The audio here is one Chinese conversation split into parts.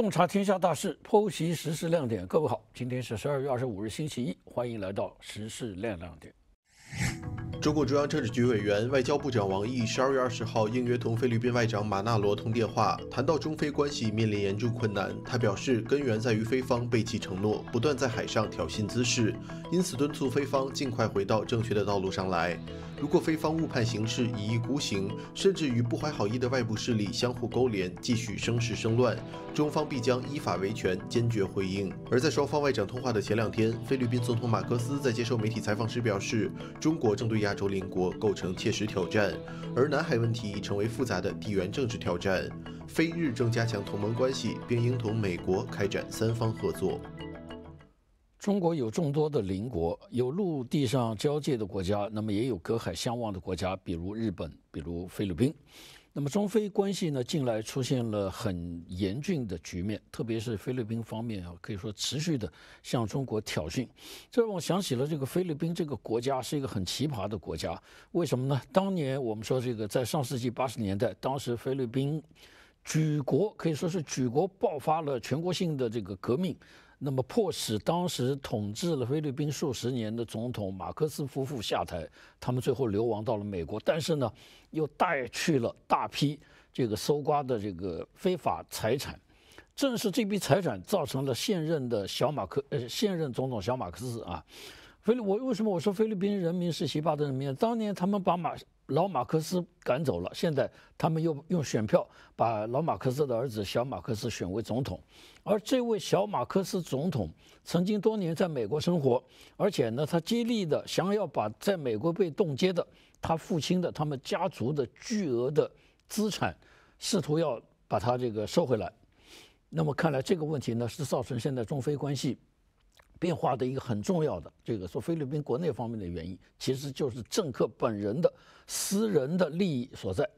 洞察天下大事，剖析时事亮点。各位好，今天是十二月二十五日，星期一，欢迎来到时事亮亮点。中共中央政治局委员、外交部长王毅十二月二十号应约同菲律宾外长马纳罗通电话，谈到中菲关系面临严重困难，他表示根源在于菲方背弃承诺，不断在海上挑衅滋事，因此敦促菲方尽快回到正确的道路上来。如果菲方误判形势，一意孤行，甚至与不怀好意的外部势力相互勾连，继续生事生乱，中方必将依法维权，坚决回应。而在双方外长通话的前两天，菲律宾总统马克思在接受媒体采访时表示，中国正对亚洲邻国构成切实挑战，而南海问题已成为复杂的地缘政治挑战。菲日正加强同盟关系，并应同美国开展三方合作。中国有众多的邻国，有陆地上交界的国家，那么也有隔海相望的国家，比如日本，比如菲律宾。那么中非关系呢，近来出现了很严峻的局面，特别是菲律宾方面啊，可以说持续的向中国挑衅。这让我想起了这个菲律宾这个国家是一个很奇葩的国家，为什么呢？当年我们说这个在上世纪八十年代，当时菲律宾举国可以说是举国爆发了全国性的这个革命。那么，迫使当时统治了菲律宾数十年的总统马克思夫妇下台，他们最后流亡到了美国，但是呢，又带去了大批这个搜刮的这个非法财产。正是这笔财产，造成了现任的小马克呃现任总统小马克思啊，菲律我为什么我说菲律宾人民是席巴的人民？当年他们把马老马克思赶走了，现在他们又用选票把老马克思的儿子小马克思选为总统。而这位小马克思总统曾经多年在美国生活，而且呢，他极力的想要把在美国被冻结的他父亲的他们家族的巨额的资产，试图要把它这个收回来。那么看来这个问题呢，是造成现在中非关系变化的一个很重要的这个说菲律宾国内方面的原因，其实就是政客本人的私人的利益所在。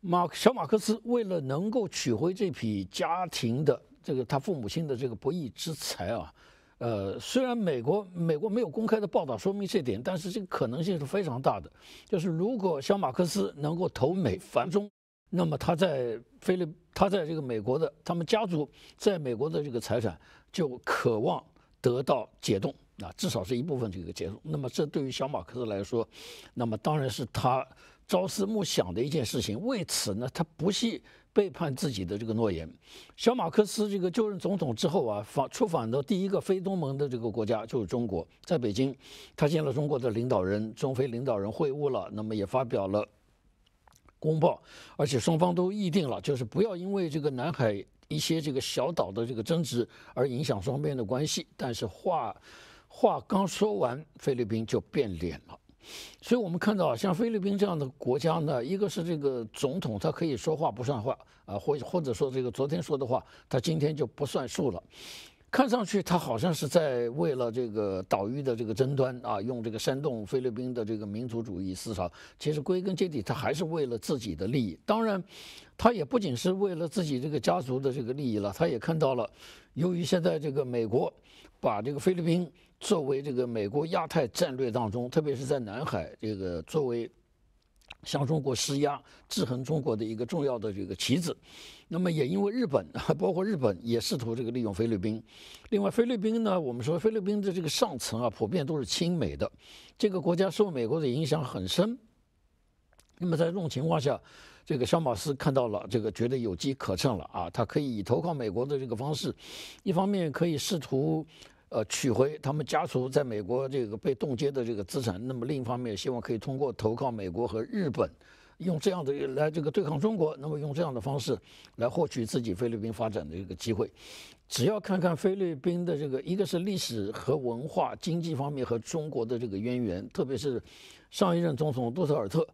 马小马克思为了能够取回这批家庭的。这个他父母亲的这个不义之财啊，呃，虽然美国美国没有公开的报道说明这点，但是这个可能性是非常大的。就是如果小马克思能够投美反中，那么他在菲律他在这个美国的他们家族在美国的这个财产就渴望得到解冻啊，至少是一部分这个解冻。那么这对于小马克思来说，那么当然是他朝思暮想的一件事情。为此呢，他不惜。背叛自己的这个诺言，小马克思这个就任总统之后啊，访出访的第一个非东盟的这个国家就是中国，在北京，他见了中国的领导人，中非领导人会晤了，那么也发表了公报，而且双方都议定了，就是不要因为这个南海一些这个小岛的这个争执而影响双边的关系。但是话话刚说完，菲律宾就变脸了。所以，我们看到啊，像菲律宾这样的国家呢，一个是这个总统他可以说话不算话啊，或或者说这个昨天说的话，他今天就不算数了。看上去他好像是在为了这个岛屿的这个争端啊，用这个煽动菲律宾的这个民族主义思潮。其实归根结底，他还是为了自己的利益。当然，他也不仅是为了自己这个家族的这个利益了，他也看到了，由于现在这个美国把这个菲律宾。作为这个美国亚太战略当中，特别是在南海这个作为向中国施压、制衡中国的一个重要的这个棋子，那么也因为日本啊，包括日本也试图这个利用菲律宾。另外，菲律宾呢，我们说菲律宾的这个上层啊，普遍都是亲美的，这个国家受美国的影响很深。那么在这种情况下，这个小马斯看到了这个觉得有机可乘了啊，他可以以投靠美国的这个方式，一方面可以试图。呃，取回他们家属在美国这个被冻结的这个资产。那么另一方面，希望可以通过投靠美国和日本，用这样的来这个对抗中国，那么用这样的方式来获取自己菲律宾发展的一个机会。只要看看菲律宾的这个，一个是历史和文化、经济方面和中国的这个渊源，特别是上一任总统杜特尔特。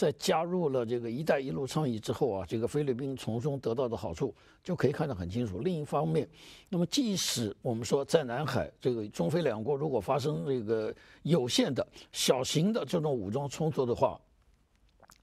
在加入了这个“一带一路”倡议之后啊，这个菲律宾从中得到的好处就可以看得很清楚。另一方面，那么即使我们说在南海这个中菲两国如果发生这个有限的、小型的这种武装冲突的话，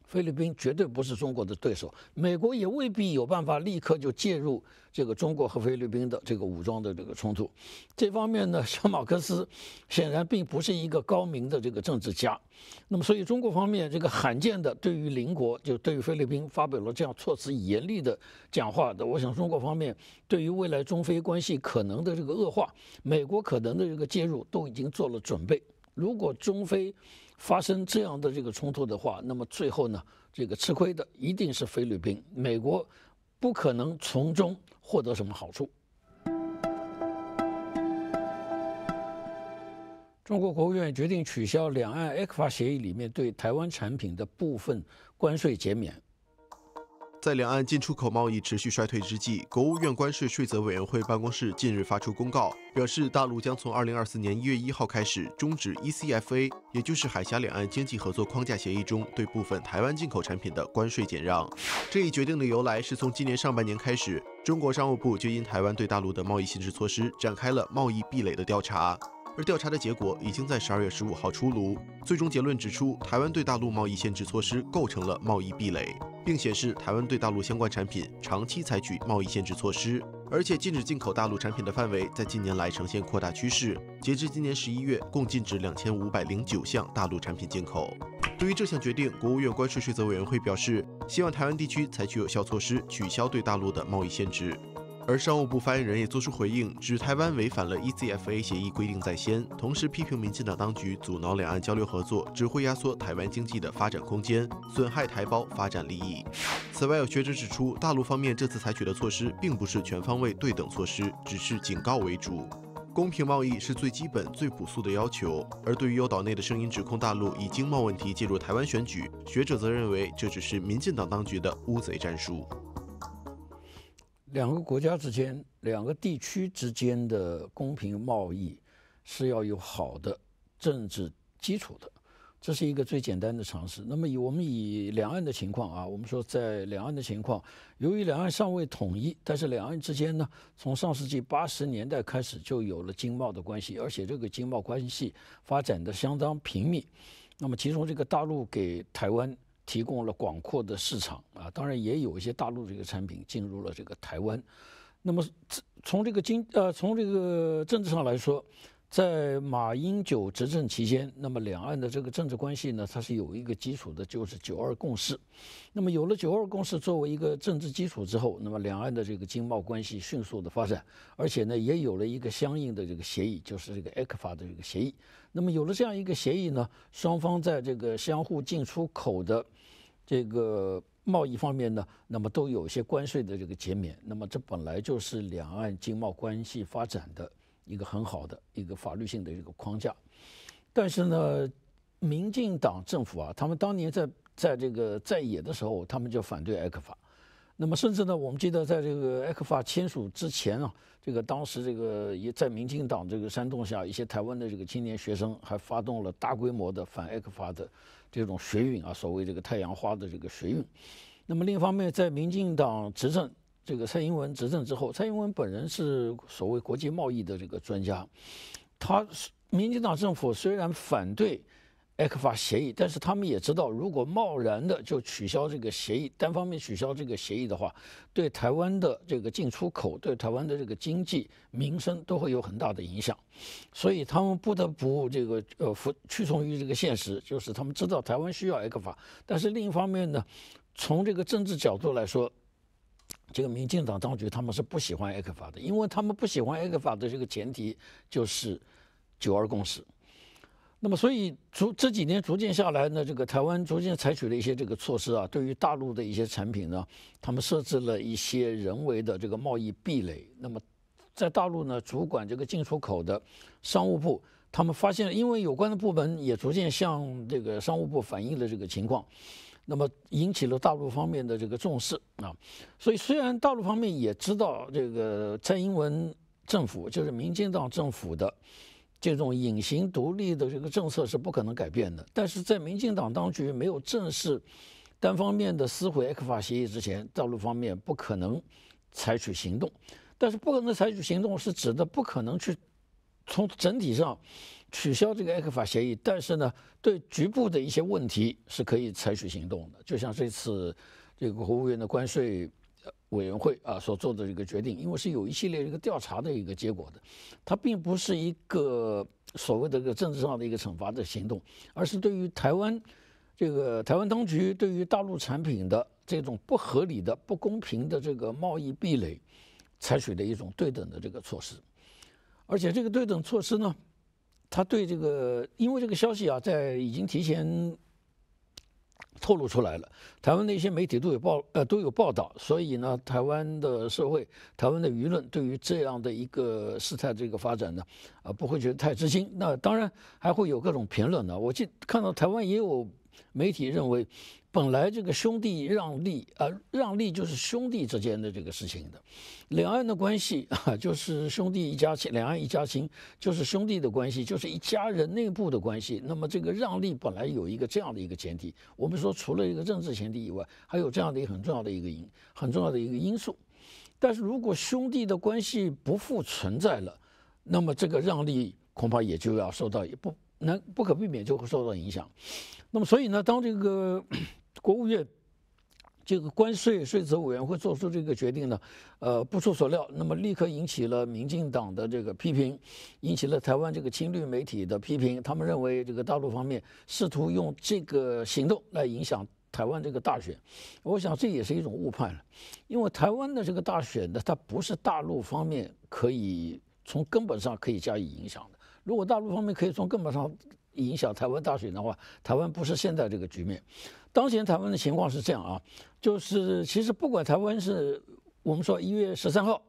菲律宾绝对不是中国的对手，美国也未必有办法立刻就介入这个中国和菲律宾的这个武装的这个冲突。这方面呢，小马克思显然并不是一个高明的这个政治家。那么，所以中国方面这个罕见的对于邻国就对于菲律宾发表了这样措辞严厉的讲话，的，我想中国方面对于未来中非关系可能的这个恶化，美国可能的这个介入都已经做了准备。如果中非，发生这样的这个冲突的话，那么最后呢，这个吃亏的一定是菲律宾，美国不可能从中获得什么好处。中国国务院决定取消两岸 ECFA 协议里面对台湾产品的部分关税减免。在两岸进出口贸易持续衰退之际，国务院关税税则委员会办公室近日发出公告，表示大陆将从二零二四年一月一号开始终止 ECFA，也就是海峡两岸经济合作框架协议中对部分台湾进口产品的关税减让。这一决定的由来是从今年上半年开始，中国商务部就因台湾对大陆的贸易限制措施，展开了贸易壁垒的调查。而调查的结果已经在十二月十五号出炉，最终结论指出，台湾对大陆贸易限制措施构成了贸易壁垒，并显示台湾对大陆相关产品长期采取贸易限制措施，而且禁止进口大陆产品的范围在近年来呈现扩大趋势。截至今年十一月，共禁止两千五百零九项大陆产品进口。对于这项决定，国务院关税税则委员会表示，希望台湾地区采取有效措施，取消对大陆的贸易限制。而商务部发言人也作出回应，指台湾违反了 ECFA 协议规定在先，同时批评民进党当局阻挠两岸交流合作，只会压缩台湾经济的发展空间，损害台胞发展利益。此外，有学者指出，大陆方面这次采取的措施并不是全方位对等措施，只是警告为主。公平贸易是最基本、最朴素的要求。而对于有岛内的声音指控大陆以经贸问题介入台湾选举，学者则认为这只是民进党当局的乌贼战术。两个国家之间、两个地区之间的公平贸易，是要有好的政治基础的，这是一个最简单的常识。那么以我们以两岸的情况啊，我们说在两岸的情况，由于两岸尚未统一，但是两岸之间呢，从上世纪八十年代开始就有了经贸的关系，而且这个经贸关系发展的相当频密。那么其中这个大陆给台湾。提供了广阔的市场啊，当然也有一些大陆这个产品进入了这个台湾。那么从这个经呃从这个政治上来说。在马英九执政期间，那么两岸的这个政治关系呢，它是有一个基础的，就是“九二共识”。那么有了“九二共识”作为一个政治基础之后，那么两岸的这个经贸关系迅速的发展，而且呢，也有了一个相应的这个协议，就是这个 “ECFA” 的这个协议。那么有了这样一个协议呢，双方在这个相互进出口的这个贸易方面呢，那么都有一些关税的这个减免。那么这本来就是两岸经贸关系发展的。一个很好的一个法律性的一个框架，但是呢，民进党政府啊，他们当年在在这个在野的时候，他们就反对《艾克法》，那么甚至呢，我们记得在这个《艾克法》签署之前啊，这个当时这个也在民进党这个煽动下，一些台湾的这个青年学生还发动了大规模的反《艾克法》的这种学运啊，所谓这个“太阳花”的这个学运。那么另一方面，在民进党执政。这个蔡英文执政之后，蔡英文本人是所谓国际贸易的这个专家。他，民进党政府虽然反对，ECFA 协议，但是他们也知道，如果贸然的就取消这个协议，单方面取消这个协议的话，对台湾的这个进出口，对台湾的这个经济民生都会有很大的影响。所以他们不得不这个呃服屈从于这个现实，就是他们知道台湾需要 ECFA，但是另一方面呢，从这个政治角度来说。这个民进党当局他们是不喜欢《爱克法》的，因为他们不喜欢《爱克法》的这个前提就是“九二共识”。那么，所以逐这几年逐渐下来呢，这个台湾逐渐采取了一些这个措施啊，对于大陆的一些产品呢，他们设置了一些人为的这个贸易壁垒。那么，在大陆呢，主管这个进出口的商务部，他们发现，因为有关的部门也逐渐向这个商务部反映了这个情况。那么引起了大陆方面的这个重视啊，所以虽然大陆方面也知道这个蔡英文政府就是民进党政府的这种隐形独立的这个政策是不可能改变的，但是在民进党当局没有正式单方面的撕毁《X 法协议》之前，大陆方面不可能采取行动。但是不可能采取行动，是指的不可能去从整体上。取消这个埃克法 c 协议，但是呢，对局部的一些问题是可以采取行动的。就像这次这个国务院的关税委员会啊所做的这个决定，因为是有一系列一个调查的一个结果的，它并不是一个所谓的这个政治上的一个惩罚的行动，而是对于台湾这个台湾当局对于大陆产品的这种不合理的、不公平的这个贸易壁垒，采取的一种对等的这个措施。而且这个对等措施呢？他对这个，因为这个消息啊，在已经提前透露出来了，台湾的一些媒体都有报，呃，都有报道，所以呢，台湾的社会、台湾的舆论对于这样的一个事态这个发展呢，啊，不会觉得太吃惊。那当然还会有各种评论呢。我记看到台湾也有媒体认为。本来这个兄弟让利啊，让利就是兄弟之间的这个事情的，两岸的关系 啊，就是兄弟一家亲，两岸一家亲，就是兄弟的关系，就是一家人内部的关系。那么这个让利本来有一个这样的一个前提，我们说除了一个政治前提以外，还有这样的一个很重要的一个因很重要的一个因素。但是如果兄弟的关系不复存在了，那么这个让利恐怕也就要受到不能不可避免就会受到影响。那么所以呢，当这个。国务院这个关税税则委员会做出这个决定呢，呃，不出所料，那么立刻引起了民进党的这个批评，引起了台湾这个亲绿媒体的批评。他们认为这个大陆方面试图用这个行动来影响台湾这个大选，我想这也是一种误判了，因为台湾的这个大选呢，它不是大陆方面可以从根本上可以加以影响的。如果大陆方面可以从根本上影响台湾大选的话，台湾不是现在这个局面。当前台湾的情况是这样啊，就是其实不管台湾是，我们说一月十三号。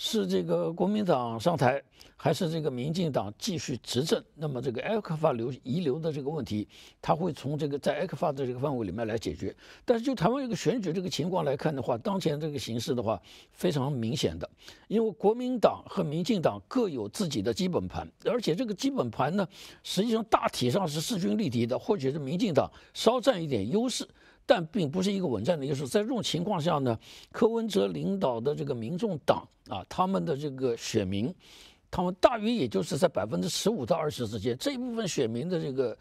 是这个国民党上台，还是这个民进党继续执政？那么这个埃克法留遗留的这个问题，他会从这个在埃克法的这个范围里面来解决。但是就台湾这个选举这个情况来看的话，当前这个形势的话，非常明显的，因为国民党和民进党各有自己的基本盘，而且这个基本盘呢，实际上大体上是势均力敌的，或者是民进党稍占一点优势。但并不是一个稳占的因素。在这种情况下呢，柯文哲领导的这个民众党啊，他们的这个选民，他们大约也就是在百分之十五到二十之间，这一部分选民的这个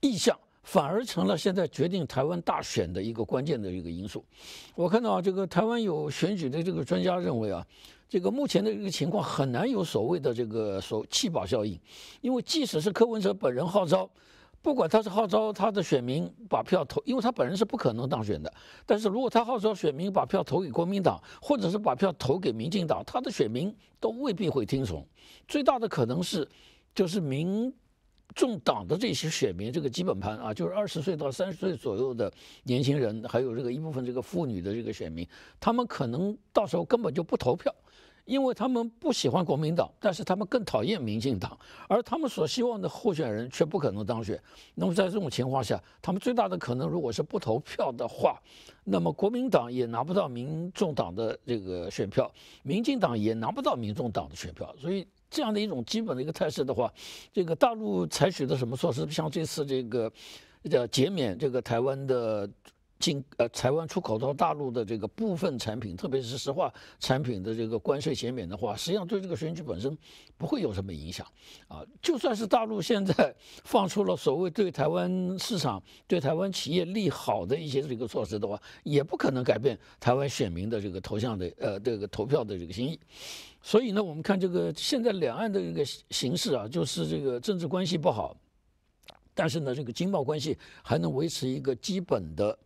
意向，反而成了现在决定台湾大选的一个关键的一个因素。我看到这个台湾有选举的这个专家认为啊，这个目前的这个情况很难有所谓的这个所弃保效应，因为即使是柯文哲本人号召。不管他是号召他的选民把票投，因为他本人是不可能当选的。但是如果他号召选民把票投给国民党，或者是把票投给民进党，他的选民都未必会听从。最大的可能是，就是民众党的这些选民，这个基本盘啊，就是二十岁到三十岁左右的年轻人，还有这个一部分这个妇女的这个选民，他们可能到时候根本就不投票。因为他们不喜欢国民党，但是他们更讨厌民进党，而他们所希望的候选人却不可能当选。那么在这种情况下，他们最大的可能，如果是不投票的话，那么国民党也拿不到民众党的这个选票，民进党也拿不到民众党的选票。所以这样的一种基本的一个态势的话，这个大陆采取的什么措施，像这次这个叫减免这个台湾的。进呃，台湾出口到大陆的这个部分产品，特别是石化产品的这个关税减免的话，实际上对这个选举本身不会有什么影响啊。就算是大陆现在 放出了所谓对台湾市场、对台湾企业利好的一些这个措施的话，也不可能改变台湾选民的这个投向的呃这个投票的这个心意。所以呢，我们看这个现在两岸的一个形势啊，就是这个政治关系不好，但是呢，这个经贸关系还能维持一个基本的。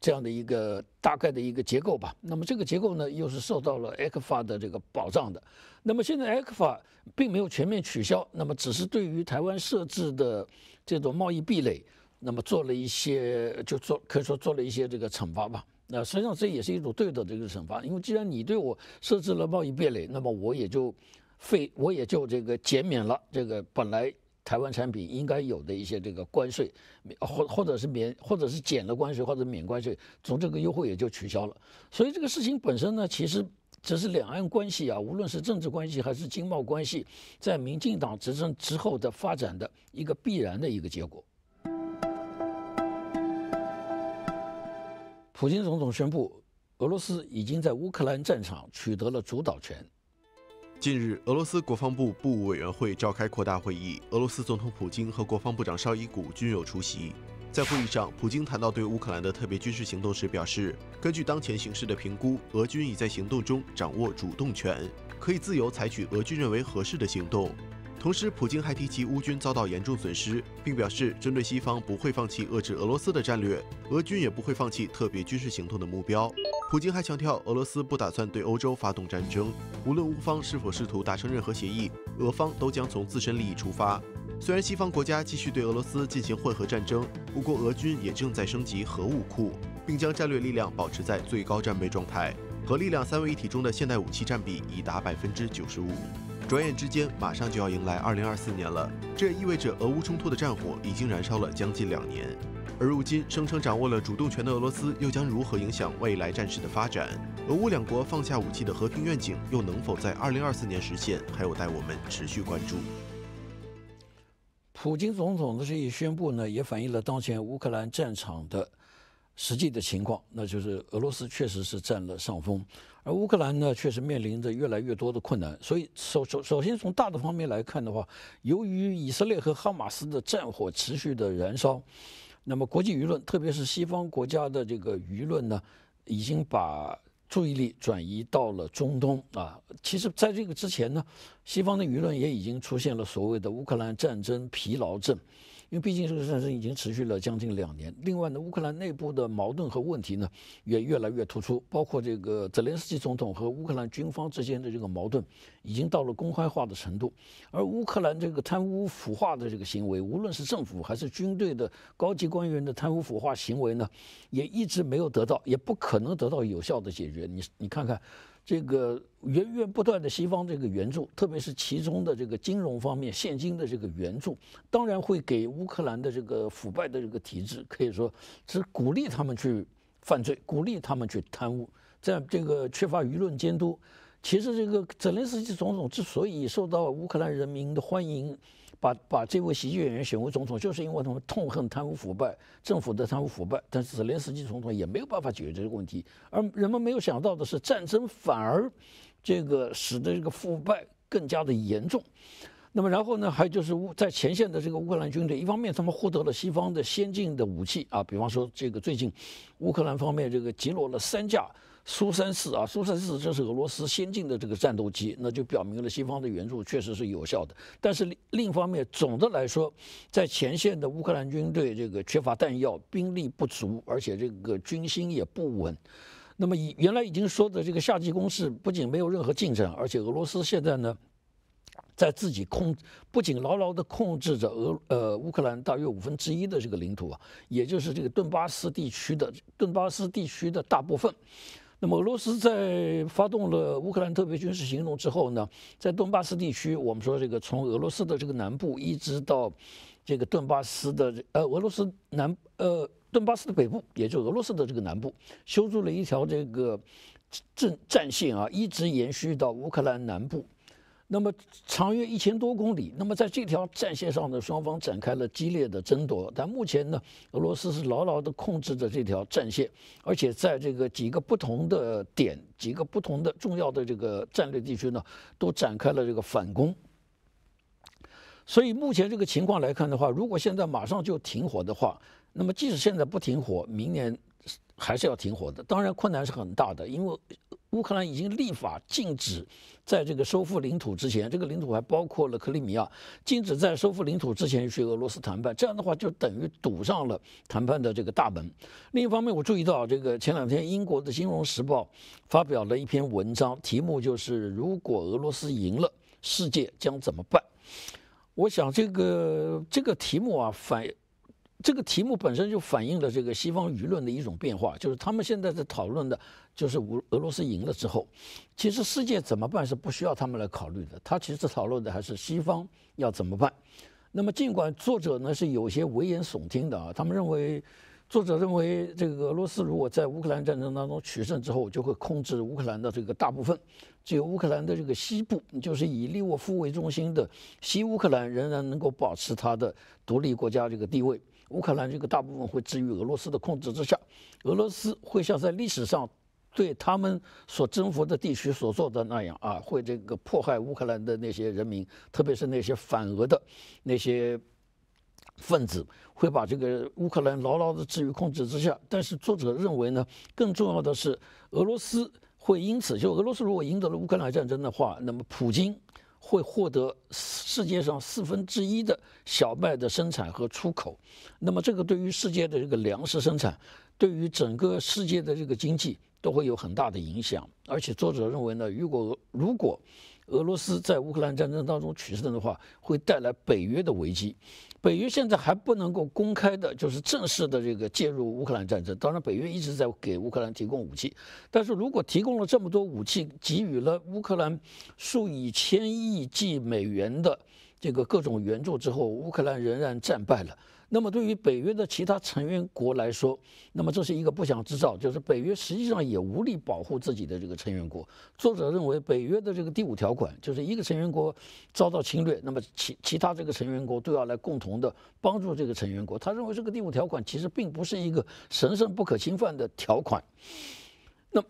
这样的一个大概的一个结构吧。那么这个结构呢，又是受到了 ECFA 的这个保障的。那么现在 ECFA 并没有全面取消，那么只是对于台湾设置的这种贸易壁垒，那么做了一些，就做可以说做了一些这个惩罚吧。那实际上这也是一种对等的一个惩罚，因为既然你对我设置了贸易壁垒，那么我也就废我也就这个减免了这个本来。台湾产品应该有的一些这个关税，免或或者是免或者是减了关税或者免关税，从这个优惠也就取消了。所以这个事情本身呢，其实只是两岸关系啊，无论是政治关系还是经贸关系，在民进党执政之后的发展的一个必然的一个结果。普京总统宣布，俄罗斯已经在乌克兰战场取得了主导权。近日，俄罗斯国防部部务委员会召开扩大会议，俄罗斯总统普京和国防部长绍伊古均有出席。在会议上，普京谈到对乌克兰的特别军事行动时表示，根据当前形势的评估，俄军已在行动中掌握主动权，可以自由采取俄军认为合适的行动。同时，普京还提及乌军遭到严重损失，并表示针对西方不会放弃遏制俄罗斯的战略，俄军也不会放弃特别军事行动的目标。普京还强调，俄罗斯不打算对欧洲发动战争，无论乌方是否试图达成任何协议，俄方都将从自身利益出发。虽然西方国家继续对俄罗斯进行混合战争，不过俄军也正在升级核武库，并将战略力量保持在最高战备状态。核力量三位一体中的现代武器占比已达百分之九十五。转眼之间，马上就要迎来二零二四年了，这也意味着俄乌冲突的战火已经燃烧了将近两年。而如今，声称掌握了主动权的俄罗斯又将如何影响未来战事的发展？俄乌两国放下武器的和平愿景又能否在二零二四年实现？还有待我们持续关注。普京总统的这一宣布呢，也反映了当前乌克兰战场的实际的情况，那就是俄罗斯确实是占了上风。而乌克兰呢，确实面临着越来越多的困难。所以，首首首先从大的方面来看的话，由于以色列和哈马斯的战火持续的燃烧，那么国际舆论，特别是西方国家的这个舆论呢，已经把注意力转移到了中东啊。其实，在这个之前呢，西方的舆论也已经出现了所谓的乌克兰战争疲劳症。因为毕竟这个战争已经持续了将近两年，另外呢，乌克兰内部的矛盾和问题呢也越来越突出，包括这个泽连斯基总统和乌克兰军方之间的这个矛盾已经到了公开化的程度，而乌克兰这个贪污腐化的这个行为，无论是政府还是军队的高级官员的贪污腐化行为呢，也一直没有得到，也不可能得到有效的解决。你你看看。这个源源不断的西方这个援助，特别是其中的这个金融方面、现金的这个援助，当然会给乌克兰的这个腐败的这个体制，可以说是鼓励他们去犯罪，鼓励他们去贪污。在这个缺乏舆论监督，其实这个泽连斯基总统之所以受到乌克兰人民的欢迎。把把这位喜剧演员选为总统，就是因为他们痛恨贪污腐败政府的贪污腐败，但是连实际总统也没有办法解决这个问题。而人们没有想到的是，战争反而这个使得这个腐败更加的严重。那么，然后呢，还有就是乌在前线的这个乌克兰军队，一方面他们获得了西方的先进的武器啊，比方说这个最近乌克兰方面这个击落了三架。苏三4啊，苏三4这是俄罗斯先进的这个战斗机，那就表明了西方的援助确实是有效的。但是另另一方面，总的来说，在前线的乌克兰军队这个缺乏弹药、兵力不足，而且这个军心也不稳。那么以原来已经说的这个夏季攻势，不仅没有任何进展，而且俄罗斯现在呢，在自己控，不仅牢牢地控制着俄呃乌克兰大约五分之一的这个领土啊，也就是这个顿巴斯地区的顿巴斯地区的大部分。那么，俄罗斯在发动了乌克兰特别军事行动之后呢，在顿巴斯地区，我们说这个从俄罗斯的这个南部一直到这个顿巴斯的这呃俄罗斯南呃顿巴斯的北部，也就俄罗斯的这个南部，修筑了一条这个战战线啊，一直延续到乌克兰南部。那么长约一千多公里，那么在这条战线上呢，双方展开了激烈的争夺。但目前呢，俄罗斯是牢牢地控制着这条战线，而且在这个几个不同的点、几个不同的重要的这个战略地区呢，都展开了这个反攻。所以目前这个情况来看的话，如果现在马上就停火的话，那么即使现在不停火，明年还是要停火的。当然困难是很大的，因为。乌克兰已经立法禁止，在这个收复领土之前，这个领土还包括了克里米亚，禁止在收复领土之前去俄罗斯谈判。这样的话，就等于堵上了谈判的这个大门。另一方面，我注意到，这个前两天英国的《金融时报》发表了一篇文章，题目就是“如果俄罗斯赢了，世界将怎么办”。我想，这个这个题目啊，反。这个题目本身就反映了这个西方舆论的一种变化，就是他们现在在讨论的，就是俄俄罗斯赢了之后，其实世界怎么办是不需要他们来考虑的，他其实讨论的还是西方要怎么办。那么尽管作者呢是有些危言耸听的啊，他们认为，作者认为这个俄罗斯如果在乌克兰战争当中取胜之后，就会控制乌克兰的这个大部分，只有乌克兰的这个西部，就是以利沃夫为中心的西乌克兰仍然能够保持它的独立国家这个地位。乌克兰这个大部分会置于俄罗斯的控制之下，俄罗斯会像在历史上对他们所征服的地区所做的那样啊，会这个迫害乌克兰的那些人民，特别是那些反俄的那些分子，会把这个乌克兰牢牢的置于控制之下。但是作者认为呢，更重要的是俄罗斯会因此，就俄罗斯如果赢得了乌克兰战争的话，那么普京。会获得世界上四分之一的小麦的生产和出口，那么这个对于世界的这个粮食生产，对于整个世界的这个经济，都会有很大的影响。而且作者认为呢，如果如果。俄罗斯在乌克兰战争当中取胜的话，会带来北约的危机。北约现在还不能够公开的，就是正式的这个介入乌克兰战争。当然，北约一直在给乌克兰提供武器，但是如果提供了这么多武器，给予了乌克兰数以千亿计美元的这个各种援助之后，乌克兰仍然战败了。那么，对于北约的其他成员国来说，那么这是一个不祥之兆，就是北约实际上也无力保护自己的这个成员国。作者认为，北约的这个第五条款，就是一个成员国遭到侵略，那么其其他这个成员国都要来共同的帮助这个成员国。他认为这个第五条款其实并不是一个神圣不可侵犯的条款。那，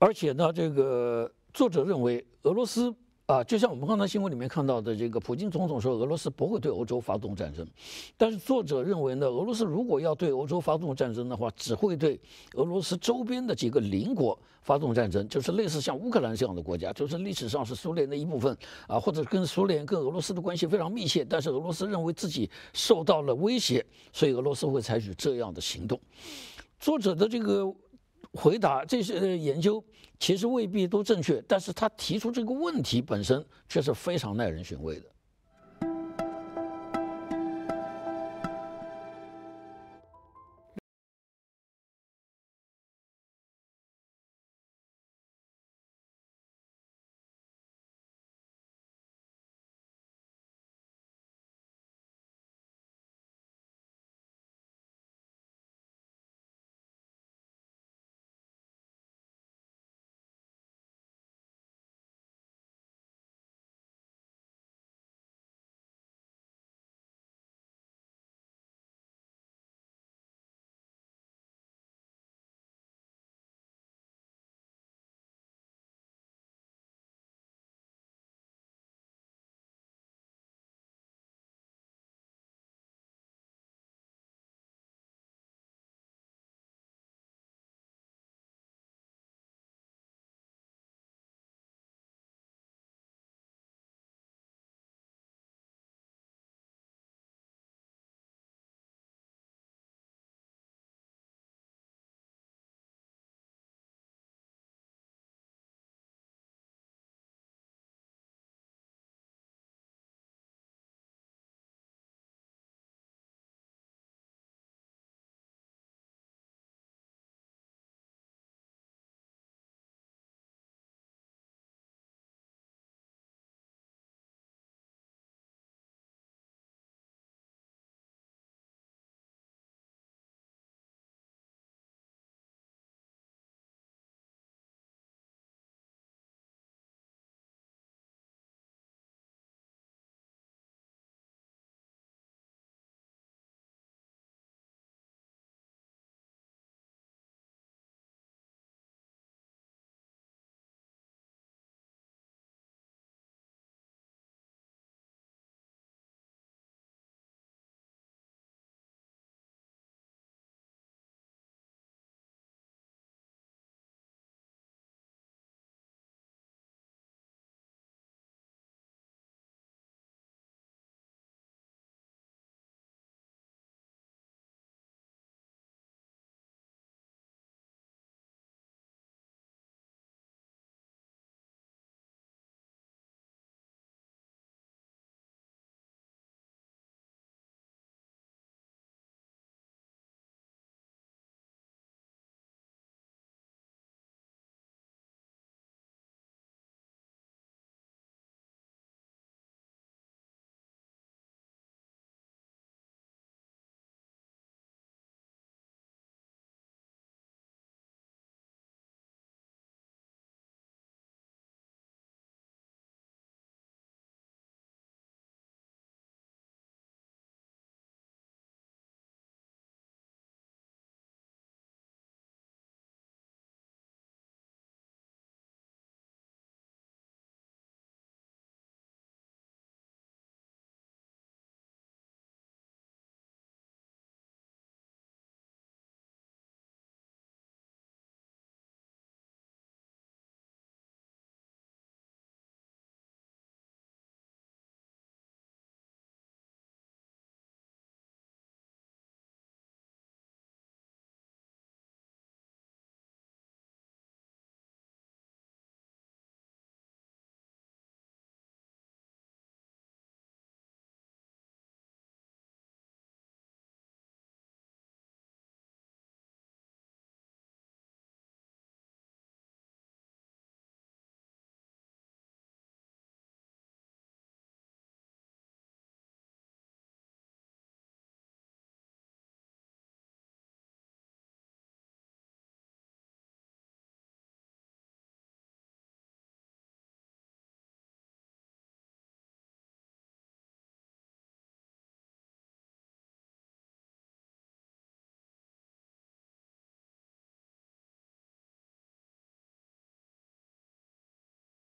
而且呢，这个作者认为俄罗斯。啊，就像我们刚才新闻里面看到的，这个普京总统说俄罗斯不会对欧洲发动战争，但是作者认为呢，俄罗斯如果要对欧洲发动战争的话，只会对俄罗斯周边的几个邻国发动战争，就是类似像乌克兰这样的国家，就是历史上是苏联的一部分啊，或者跟苏联跟俄罗斯的关系非常密切，但是俄罗斯认为自己受到了威胁，所以俄罗斯会采取这样的行动。作者的这个。回答这些研究其实未必都正确，但是他提出这个问题本身却是非常耐人寻味的。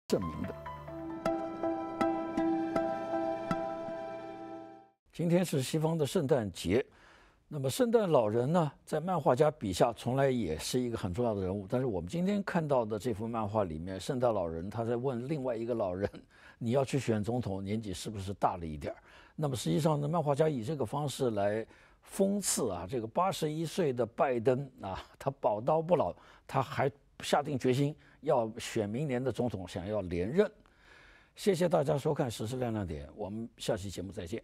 证明的。今天是西方的圣诞节，那么圣诞老人呢，在漫画家笔下从来也是一个很重要的人物。但是我们今天看到的这幅漫画里面，圣诞老人他在问另外一个老人：“你要去选总统，年纪是不是大了一点 那么实际上呢，漫画家以这个方式来讽刺啊，这个八十一岁的拜登啊，他宝刀不老，他还。下定决心要选明年的总统，想要连任。谢谢大家收看《时事亮亮点》，我们下期节目再见。